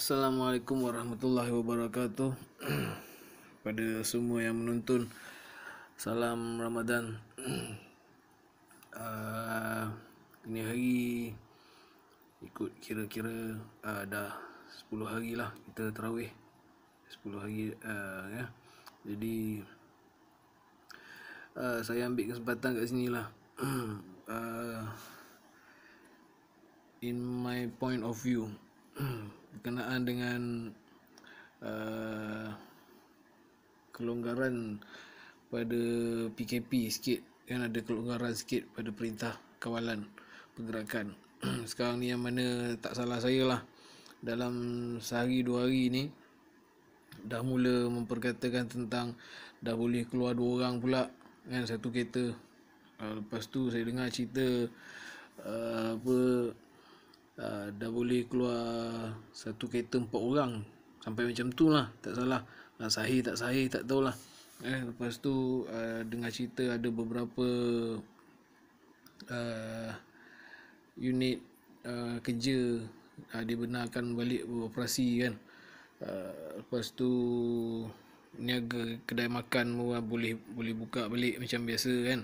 Assalamualaikum warahmatullahi wabarakatuh Pada semua yang menonton Salam Ramadan uh, Ini hari Ikut kira-kira uh, Dah 10 hari lah kita terawih 10 hari uh, ya. Jadi uh, Saya ambil kesempatan kat sini lah uh, In my point of view berkenaan dengan uh, kelonggaran pada PKP sikit kan ada kelonggaran sikit pada perintah kawalan pergerakan sekarang ni yang mana tak salah saya lah dalam sehari dua hari ni dah mula memperkatakan tentang dah boleh keluar dua orang pula kan satu kereta eh, lepas tu saya dengar cerita uh, apa Ah, dah boleh keluar satu kereta empat orang sampai macam tu lah tak salah nah, sahih tak sahih tak tahu lah eh, lepas tu uh, dengar cerita ada beberapa uh, unit uh, kerja uh, dibenarkan balik beroperasi kan uh, lepas tu niaga kedai makan murah boleh boleh buka balik macam biasa kan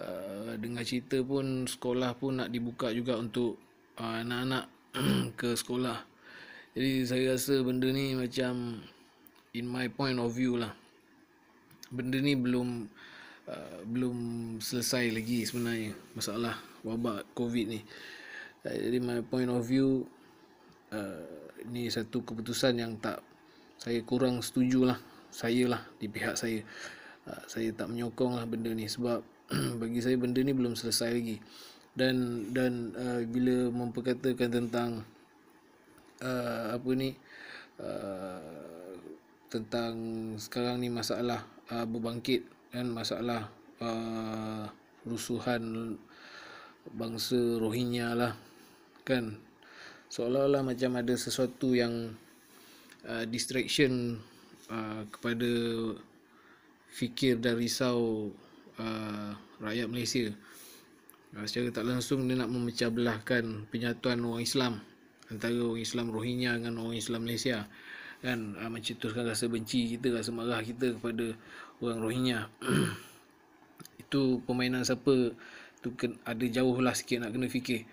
uh, dengar cerita pun sekolah pun nak dibuka juga untuk uh, anak-anak ke sekolah. Jadi saya rasa benda ni macam in my point of view lah. Benda ni belum uh, belum selesai lagi sebenarnya masalah wabak COVID ni. Uh, jadi my point of view uh, ni satu keputusan yang tak saya kurang setuju lah. Saya lah di pihak saya. Uh, saya tak menyokong lah benda ni sebab bagi saya benda ni belum selesai lagi dan dan uh, bila memperkatakan tentang uh, apa ni uh, tentang sekarang ni masalah uh, berbangkit dan masalah uh, rusuhan bangsa Rohingya lah kan seolah-olah macam ada sesuatu yang uh, distraction uh, kepada fikir dan risau uh, rakyat Malaysia. Ah, secara tak langsung dia nak memecah belahkan penyatuan orang Islam antara orang Islam Rohingya dengan orang Islam Malaysia kan ah, mencetuskan rasa benci kita rasa marah kita kepada orang Rohingya itu permainan siapa tu ada jauh lah sikit nak kena fikir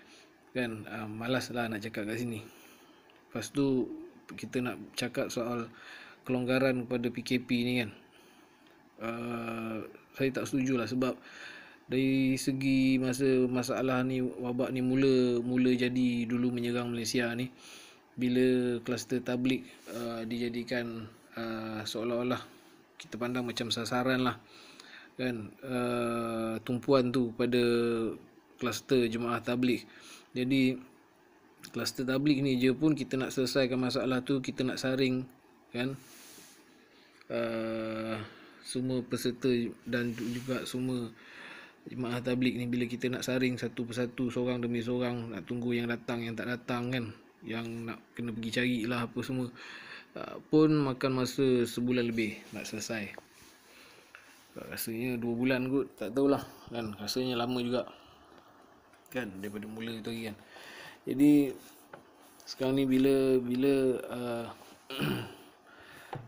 kan ah, malas lah nak cakap kat sini lepas tu kita nak cakap soal kelonggaran kepada PKP ni kan uh, saya tak setuju lah sebab dari segi masa masalah ni wabak ni mula mula jadi dulu menyerang Malaysia ni bila kluster tablik uh, dijadikan uh, seolah-olah kita pandang macam sasaran lah kan uh, tumpuan tu pada kluster jemaah tablik jadi kluster tablik ni je pun kita nak selesaikan masalah tu kita nak saring kan uh, semua peserta dan juga semua jemaah tablik ni bila kita nak saring satu persatu seorang demi seorang nak tunggu yang datang yang tak datang kan yang nak kena pergi cari lah apa semua pun makan masa sebulan lebih nak selesai rasanya dua bulan kot tak tahulah kan rasanya lama juga kan daripada mula tu lagi kan jadi sekarang ni bila bila uh,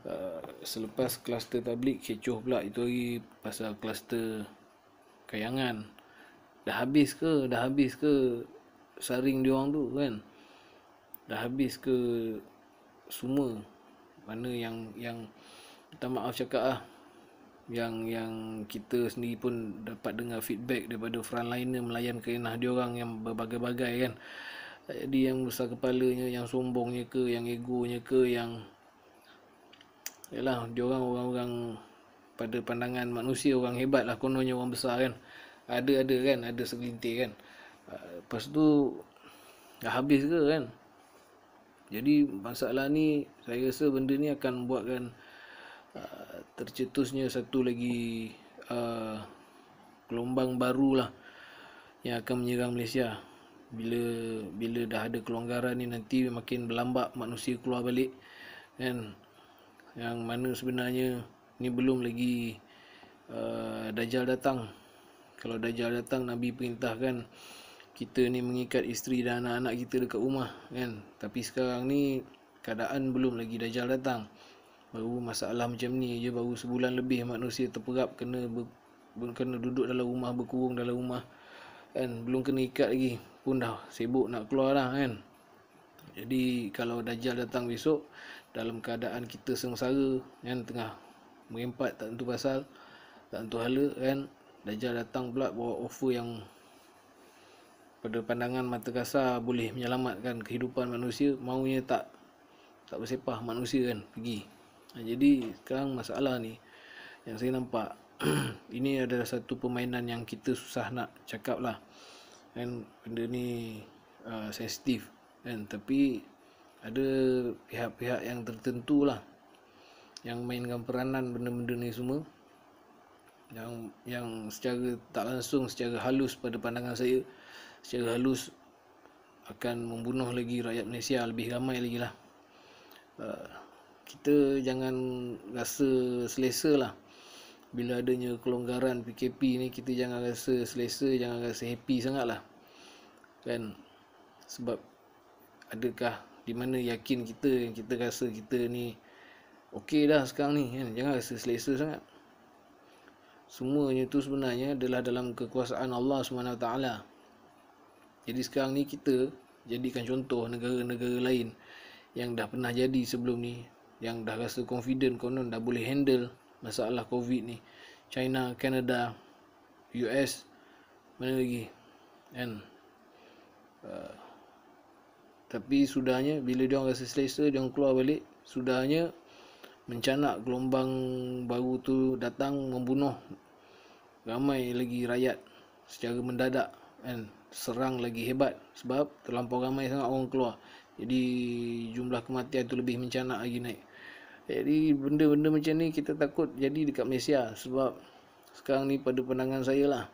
uh, selepas kluster tablik kecoh pula itu lagi pasal kluster kayangan dah habis ke dah habis ke saring dia orang tu kan dah habis ke semua mana yang yang kita maaf cakap ah, yang yang kita sendiri pun dapat dengar feedback daripada frontliner melayan kerenah dia orang yang berbagai-bagai kan jadi yang besar kepalanya yang sombongnya ke yang egonya ke yang yalah dia orang orang-orang pada pandangan manusia orang hebat lah kononnya orang besar kan ada ada kan ada segelintir kan ah, lepas tu dah habis ke kan jadi masalah ni saya rasa benda ni akan buatkan uh, tercetusnya satu lagi uh, gelombang baru lah yang akan menyerang Malaysia bila bila dah ada kelonggaran ni nanti makin berlambak manusia keluar balik kan yang mana sebenarnya ni belum lagi uh, Dajjal datang kalau Dajjal datang Nabi perintahkan kita ni mengikat isteri dan anak-anak kita dekat rumah kan tapi sekarang ni keadaan belum lagi Dajjal datang baru masalah macam ni je baru sebulan lebih manusia terperap kena ber, kena duduk dalam rumah berkurung dalam rumah kan belum kena ikat lagi pun dah sibuk nak keluar dah kan jadi kalau Dajjal datang besok dalam keadaan kita sengsara kan tengah Mengempat tak tentu pasal tak tentu hala kan Dajjal datang pula bawa offer yang pada pandangan mata kasar boleh menyelamatkan kehidupan manusia maunya tak tak bersepah manusia kan pergi ha, jadi sekarang masalah ni yang saya nampak ini adalah satu permainan yang kita susah nak cakap lah dan benda ni uh, sensitif kan tapi ada pihak-pihak yang tertentu lah yang mainkan peranan benda-benda ni semua yang yang secara tak langsung secara halus pada pandangan saya secara halus akan membunuh lagi rakyat Malaysia lebih ramai lagi lah uh, kita jangan rasa selesa lah bila adanya kelonggaran PKP ni kita jangan rasa selesa jangan rasa happy sangat lah kan sebab adakah di mana yakin kita yang kita rasa kita ni Okey dah sekarang ni kan? Jangan rasa selesa sangat Semuanya tu sebenarnya adalah dalam kekuasaan Allah SWT Jadi sekarang ni kita jadikan contoh negara-negara lain Yang dah pernah jadi sebelum ni Yang dah rasa confident konon dah boleh handle masalah COVID ni China, Canada, US Mana lagi kan? uh, Tapi sudahnya bila dia rasa selesa dia keluar balik Sudahnya mencanak gelombang baru tu datang membunuh ramai lagi rakyat secara mendadak kan serang lagi hebat sebab terlampau ramai sangat orang keluar jadi jumlah kematian tu lebih mencanak lagi naik jadi benda-benda macam ni kita takut jadi dekat Malaysia sebab sekarang ni pada pandangan saya lah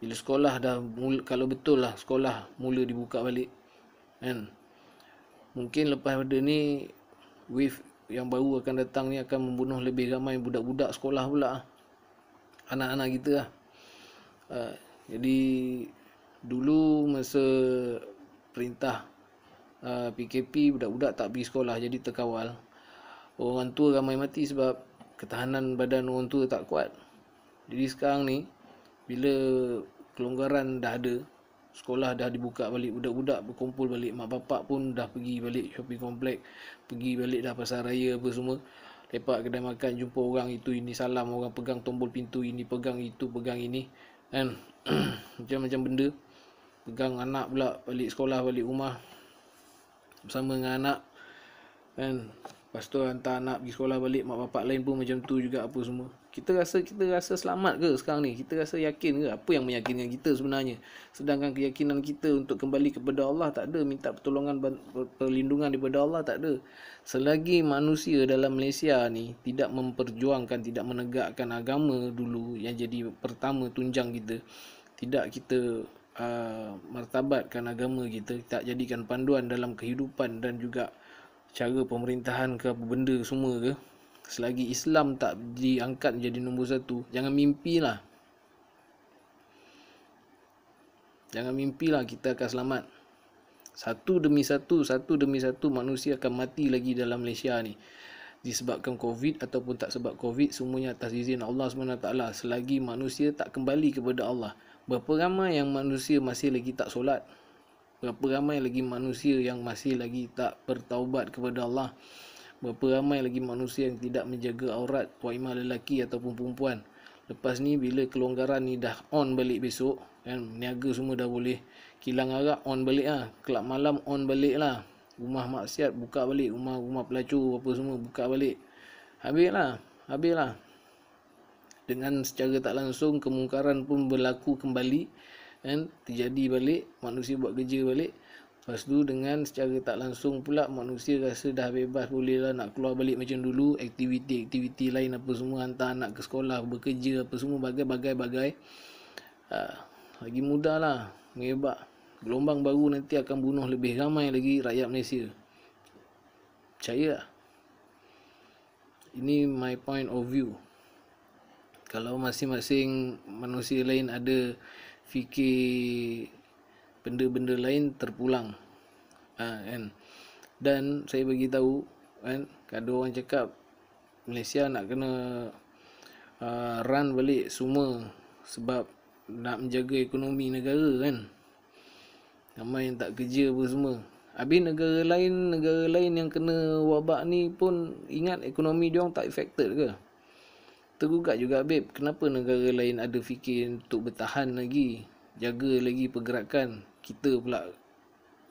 bila sekolah dah mula, kalau betul lah sekolah mula dibuka balik kan mungkin lepas benda ni wave yang baru akan datang ni akan membunuh lebih ramai budak-budak sekolah pula anak-anak kita lah. Uh, jadi dulu masa perintah uh, ah, PKP budak-budak tak pergi sekolah jadi terkawal orang tua ramai mati sebab ketahanan badan orang tua tak kuat jadi sekarang ni bila kelonggaran dah ada sekolah dah dibuka balik budak-budak berkumpul balik mak bapak pun dah pergi balik shopping complex pergi balik dah pasar raya apa semua lepak kedai makan jumpa orang itu ini salam orang pegang tombol pintu ini pegang itu pegang ini kan macam-macam benda pegang anak pula balik sekolah balik rumah bersama dengan anak kan lepas tu hantar anak pergi sekolah balik mak bapak lain pun macam tu juga apa semua kita rasa kita rasa selamat ke sekarang ni kita rasa yakin ke apa yang meyakinkan kita sebenarnya sedangkan keyakinan kita untuk kembali kepada Allah tak ada minta pertolongan perlindungan daripada Allah tak ada selagi manusia dalam Malaysia ni tidak memperjuangkan tidak menegakkan agama dulu yang jadi pertama tunjang kita tidak kita uh, martabatkan agama kita tak jadikan panduan dalam kehidupan dan juga cara pemerintahan ke apa benda semua ke Selagi Islam tak diangkat jadi nombor satu Jangan mimpilah Jangan mimpilah kita akan selamat Satu demi satu Satu demi satu manusia akan mati lagi dalam Malaysia ni Disebabkan Covid ataupun tak sebab Covid Semuanya atas izin Allah SWT Selagi manusia tak kembali kepada Allah Berapa ramai yang manusia masih lagi tak solat Berapa ramai lagi manusia yang masih lagi tak bertaubat kepada Allah Berapa ramai lagi manusia yang tidak menjaga aurat Waimah lelaki ataupun perempuan Lepas ni bila kelonggaran ni dah on balik besok kan, Niaga semua dah boleh Kilang arak on balik lah Kelab malam on balik lah Rumah maksiat buka balik Rumah rumah pelacu apa semua buka balik Habis lah Habis lah Dengan secara tak langsung kemungkaran pun berlaku kembali kan, Terjadi balik Manusia buat kerja balik Lepas tu dengan secara tak langsung pula manusia rasa dah bebas boleh lah nak keluar balik macam dulu aktiviti-aktiviti lain apa semua hantar anak ke sekolah bekerja apa semua bagai-bagai-bagai ha, ah, lagi mudah lah ngebak gelombang baru nanti akan bunuh lebih ramai lagi rakyat Malaysia percaya lah ini my point of view kalau masing-masing manusia lain ada fikir benda-benda lain terpulang ha, kan? dan saya bagi tahu kan kadang orang cakap Malaysia nak kena uh, run balik semua sebab nak menjaga ekonomi negara kan ramai yang tak kerja apa semua Abi negara lain negara lain yang kena wabak ni pun ingat ekonomi dia orang tak affected ke tergugat juga babe kenapa negara lain ada fikir untuk bertahan lagi jaga lagi pergerakan kita pula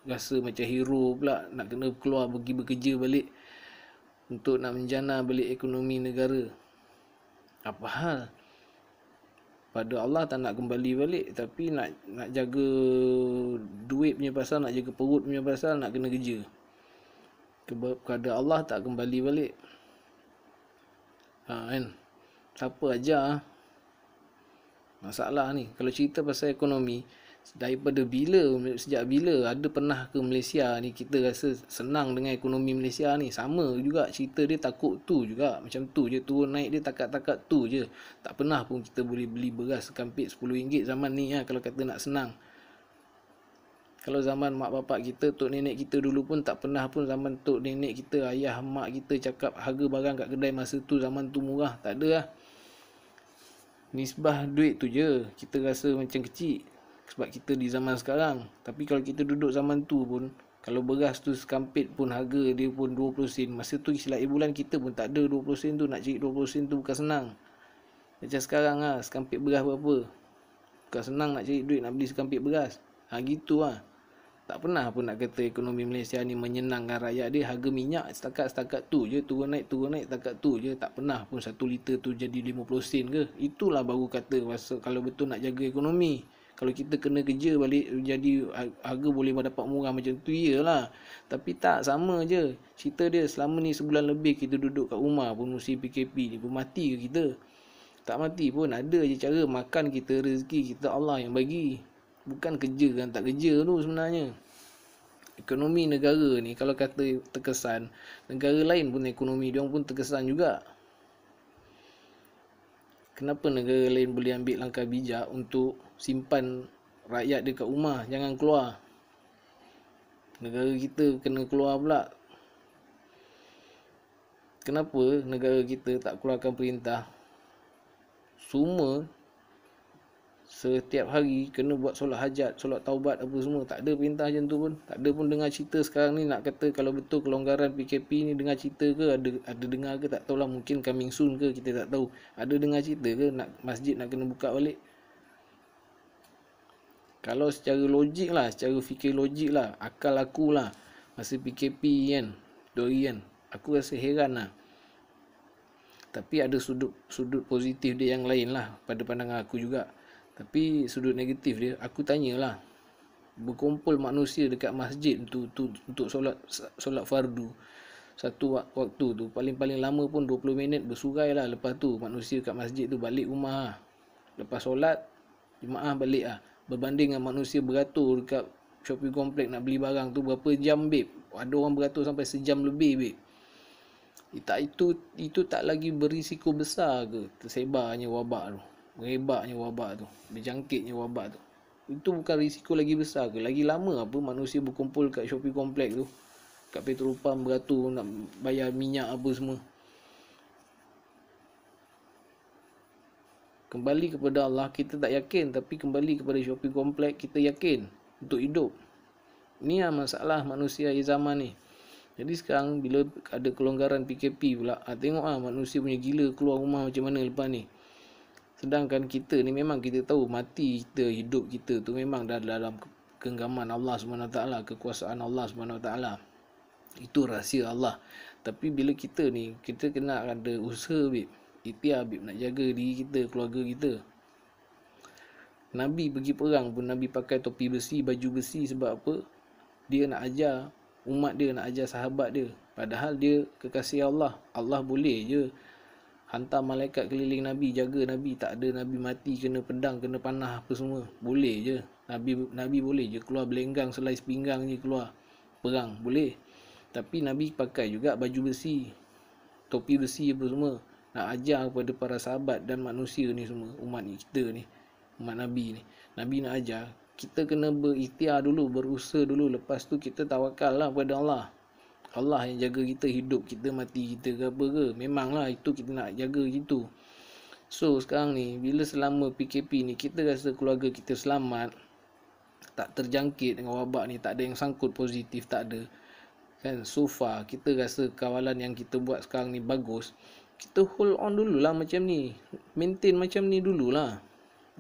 rasa macam hero pula nak kena keluar pergi bekerja balik untuk nak menjana balik ekonomi negara apa hal pada Allah tak nak kembali balik tapi nak nak jaga duit punya pasal nak jaga perut punya pasal nak kena kerja kepada Allah tak kembali balik ha kan siapa ajar ha? masalah ni kalau cerita pasal ekonomi daripada bila sejak bila ada pernah ke Malaysia ni kita rasa senang dengan ekonomi Malaysia ni sama juga cerita dia takut tu juga macam tu je turun naik dia takat-takat tu je tak pernah pun kita boleh beli beras sekampit RM10 zaman ni ha, kalau kata nak senang kalau zaman mak bapak kita, tok nenek kita dulu pun tak pernah pun zaman tok nenek kita, ayah mak kita cakap harga barang kat kedai masa tu zaman tu murah, tak ada lah nisbah duit tu je kita rasa macam kecil sebab kita di zaman sekarang tapi kalau kita duduk zaman tu pun kalau beras tu sekampit pun harga dia pun 20 sen masa tu selai bulan kita pun tak ada 20 sen tu nak cari 20 sen tu bukan senang macam sekarang lah sekampit beras berapa bukan senang nak cari duit nak beli sekampit beras ha gitu lah tak pernah pun nak kata ekonomi Malaysia ni menyenangkan rakyat dia harga minyak setakat-setakat tu je turun naik turun naik setakat tu je tak pernah pun satu liter tu jadi 50 sen ke itulah baru kata kalau betul nak jaga ekonomi kalau kita kena kerja balik jadi harga boleh dapat murah macam tu lah, tapi tak sama je cerita dia selama ni sebulan lebih kita duduk kat rumah pun mesti PKP ni pun mati ke kita tak mati pun ada je cara makan kita rezeki kita Allah yang bagi bukan kerja kan tak kerja tu sebenarnya ekonomi negara ni kalau kata terkesan negara lain pun ekonomi dia pun terkesan juga kenapa negara lain boleh ambil langkah bijak untuk simpan rakyat dekat rumah jangan keluar negara kita kena keluar pula kenapa negara kita tak keluarkan perintah semua setiap hari kena buat solat hajat, solat taubat apa semua. Tak ada perintah macam tu pun. Tak ada pun dengar cerita sekarang ni nak kata kalau betul kelonggaran PKP ni dengar cerita ke ada ada dengar ke tak tahulah mungkin coming soon ke kita tak tahu. Ada dengar cerita ke nak masjid nak kena buka balik. Kalau secara logik lah, secara fikir logik lah, akal aku lah, masa PKP kan, Dori kan, aku rasa heran lah. Tapi ada sudut sudut positif dia yang lain lah pada pandangan aku juga. Tapi sudut negatif dia aku tanyalah berkumpul manusia dekat masjid untuk untuk, untuk solat solat fardu satu waktu tu paling-paling lama pun 20 minit bersurai lah lepas tu manusia dekat masjid tu balik rumah lah. lepas solat jemaah balik lah berbanding dengan manusia beratur dekat shopping complex nak beli barang tu berapa jam babe ada orang beratur sampai sejam lebih babe itu itu itu tak lagi berisiko besar ke tersebarnya wabak tu merebaknya wabak tu, berjangkitnya wabak tu. Itu bukan risiko lagi besar ke? Lagi lama apa manusia berkumpul kat Shopee Complex tu. Kat Petropam beratur nak bayar minyak apa semua. Kembali kepada Allah kita tak yakin tapi kembali kepada Shopee Complex kita yakin untuk hidup. Ni lah masalah manusia di zaman ni. Jadi sekarang bila ada kelonggaran PKP pula, ha, tengok ah manusia punya gila keluar rumah macam mana lepas ni. Sedangkan kita ni memang kita tahu mati kita, hidup kita tu memang dah dalam genggaman Allah SWT, kekuasaan Allah SWT. Itu rahsia Allah. Tapi bila kita ni, kita kena ada usaha, Bib. Itiar, Bib, nak jaga diri kita, keluarga kita. Nabi pergi perang pun, Nabi pakai topi besi, baju besi sebab apa? Dia nak ajar umat dia, nak ajar sahabat dia. Padahal dia kekasih Allah. Allah boleh je Hantar malaikat keliling Nabi Jaga Nabi Tak ada Nabi mati Kena pedang Kena panah Apa semua Boleh je Nabi Nabi boleh je Keluar belenggang Selai pinggang je Keluar Perang Boleh Tapi Nabi pakai juga Baju besi Topi besi Apa semua Nak ajar kepada para sahabat Dan manusia ni semua Umat ni Kita ni Umat Nabi ni Nabi nak ajar kita kena berikhtiar dulu, berusaha dulu. Lepas tu kita tawakal lah pada Allah. Allah yang jaga kita hidup kita mati kita ke apa ke memanglah itu kita nak jaga gitu so sekarang ni bila selama PKP ni kita rasa keluarga kita selamat tak terjangkit dengan wabak ni tak ada yang sangkut positif tak ada kan so far kita rasa kawalan yang kita buat sekarang ni bagus kita hold on dululah macam ni maintain macam ni dululah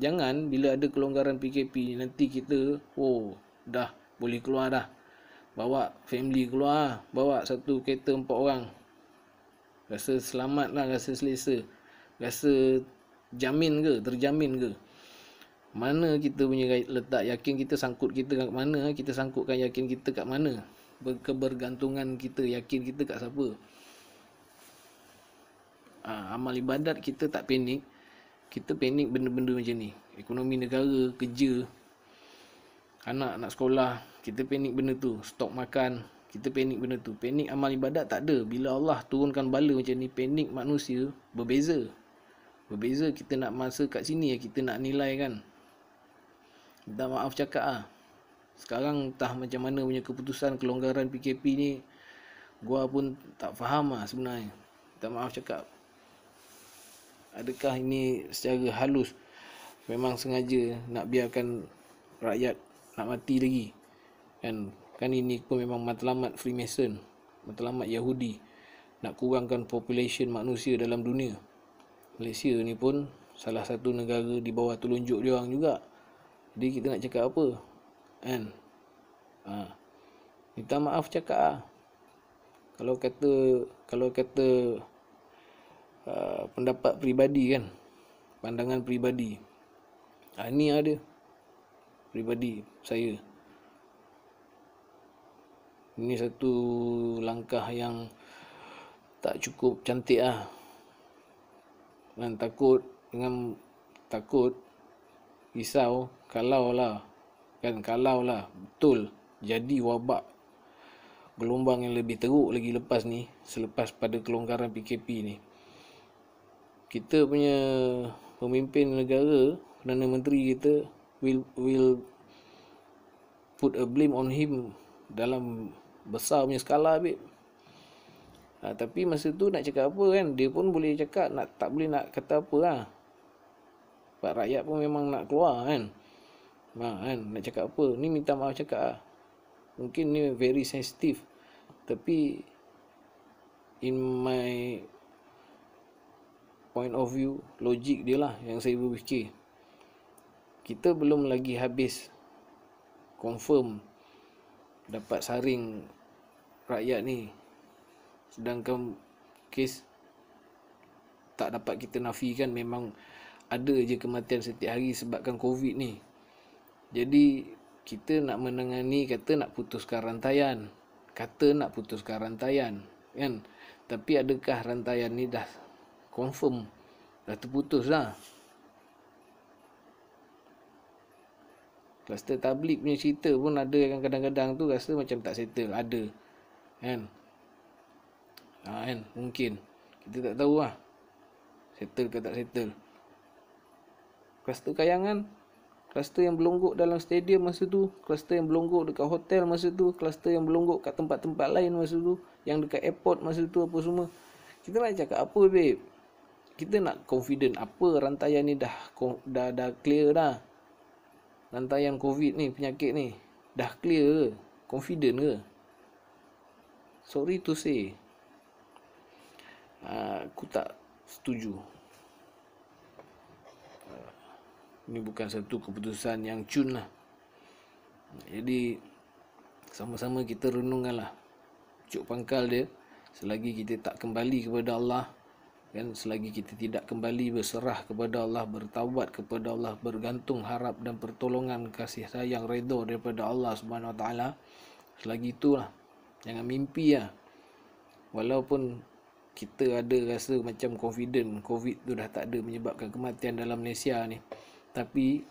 jangan bila ada kelonggaran PKP ni nanti kita oh dah boleh keluar dah bawa family keluar bawa satu kereta empat orang rasa selamat lah rasa selesa rasa jamin ke terjamin ke mana kita punya letak yakin kita sangkut kita kat mana kita sangkutkan yakin kita kat mana kebergantungan kita yakin kita kat siapa ha, amal ibadat kita tak panik kita panik benda-benda macam ni ekonomi negara kerja anak nak sekolah kita panik benda tu Stok makan Kita panik benda tu Panik amal ibadat tak ada Bila Allah turunkan bala macam ni Panik manusia Berbeza Berbeza kita nak masa kat sini ya Kita nak nilai kan Minta maaf cakap lah Sekarang entah macam mana punya keputusan Kelonggaran PKP ni Gua pun tak faham lah sebenarnya Minta maaf cakap Adakah ini secara halus Memang sengaja nak biarkan rakyat nak mati lagi kan kan ini pun memang matlamat freemason matlamat yahudi nak kurangkan population manusia dalam dunia Malaysia ni pun salah satu negara di bawah telunjuk dia orang juga jadi kita nak cakap apa kan ha. minta maaf cakap lah. kalau kata kalau kata uh, pendapat peribadi kan pandangan peribadi ha, ni ada peribadi saya ini satu langkah yang tak cukup cantik lah. Dan takut dengan takut risau kalau lah kan kalau lah betul jadi wabak gelombang yang lebih teruk lagi lepas ni selepas pada kelonggaran PKP ni kita punya pemimpin negara Perdana Menteri kita will will put a blame on him dalam besar punya skala bib. Ha, tapi masa tu nak cakap apa kan dia pun boleh cakap nak tak boleh nak kata apa lah. Sebab rakyat pun memang nak keluar kan. Ha, kan nak cakap apa ni minta maaf cakap lah. Mungkin ni very sensitive tapi in my point of view logik dia lah yang saya berfikir kita belum lagi habis confirm dapat saring rakyat ni sedangkan kes tak dapat kita nafikan memang ada je kematian setiap hari sebabkan covid ni jadi kita nak menangani kata nak putuskan rantaian kata nak putuskan rantaian kan tapi adakah rantaian ni dah confirm dah terputus dah Kluster tablik punya cerita pun ada yang kadang-kadang tu rasa macam tak settle. Ada kan ha, kan mungkin kita tak tahu lah settle ke tak settle kluster kayangan kluster yang berlongguk dalam stadium masa tu kluster yang berlongguk dekat hotel masa tu kluster yang berlongguk kat tempat-tempat lain masa tu yang dekat airport masa tu apa semua kita nak cakap apa babe kita nak confident apa rantaian ni dah dah dah clear dah rantaian covid ni penyakit ni dah clear ke confident ke Sorry to say uh, Aku tak setuju uh, Ini bukan satu keputusan yang cun lah Jadi Sama-sama kita renungkan lah Cuk pangkal dia Selagi kita tak kembali kepada Allah kan, Selagi kita tidak kembali berserah kepada Allah Bertawad kepada Allah Bergantung harap dan pertolongan kasih sayang redha daripada Allah SWT Selagi itulah Jangan mimpi lah Walaupun kita ada rasa macam confident Covid tu dah tak ada menyebabkan kematian dalam Malaysia ni Tapi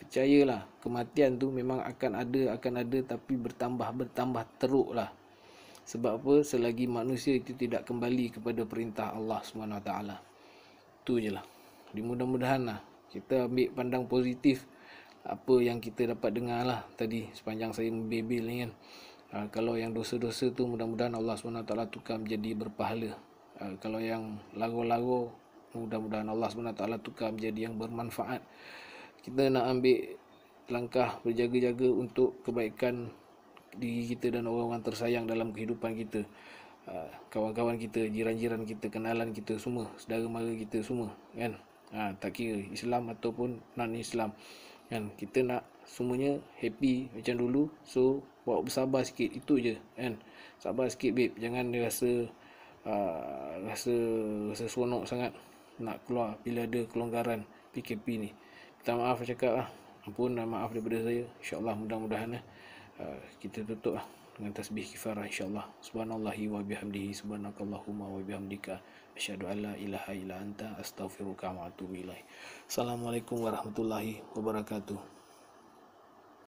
percayalah kematian tu memang akan ada akan ada tapi bertambah bertambah teruk lah sebab apa selagi manusia itu tidak kembali kepada perintah Allah SWT tu je lah mudah-mudahan lah kita ambil pandang positif apa yang kita dapat dengar lah tadi sepanjang saya membebel ni kan Ha, kalau yang dosa-dosa tu mudah-mudahan Allah SWT tukar menjadi berpahala. Ha, kalau yang lago-lago mudah-mudahan Allah SWT tukar menjadi yang bermanfaat. Kita nak ambil langkah berjaga-jaga untuk kebaikan diri kita dan orang-orang tersayang dalam kehidupan kita. Ha, kawan-kawan kita, jiran-jiran kita, kenalan kita semua, saudara mara kita semua. Kan? Ha, tak kira Islam ataupun non-Islam kan kita nak semuanya happy macam dulu so buat bersabar sikit itu je kan sabar sikit babe jangan dia rasa uh, rasa rasa seronok sangat nak keluar bila ada kelonggaran PKP ni kita maaf cakap lah ampun dan lah, maaf daripada saya insyaAllah mudah-mudahan Uh, kita tutup lah dengan tasbih kifarah insyaallah subhanallahi wa bihamdihi subhanakallahumma wa bihamdika asyhadu an ilaha illa anta astaghfiruka wa atubu ilaik assalamualaikum warahmatullahi wabarakatuh